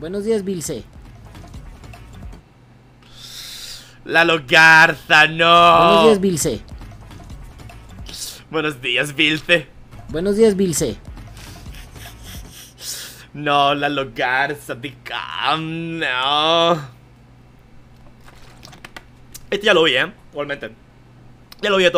Buenos días, Vilce. La Logarza, no. Buenos días, Vilce. Buenos días, Vilce. Buenos días, Vilce. No, La Logarza, Dicam, no. Este ya lo vi, ¿eh? Igualmente. Ya lo oí a todo.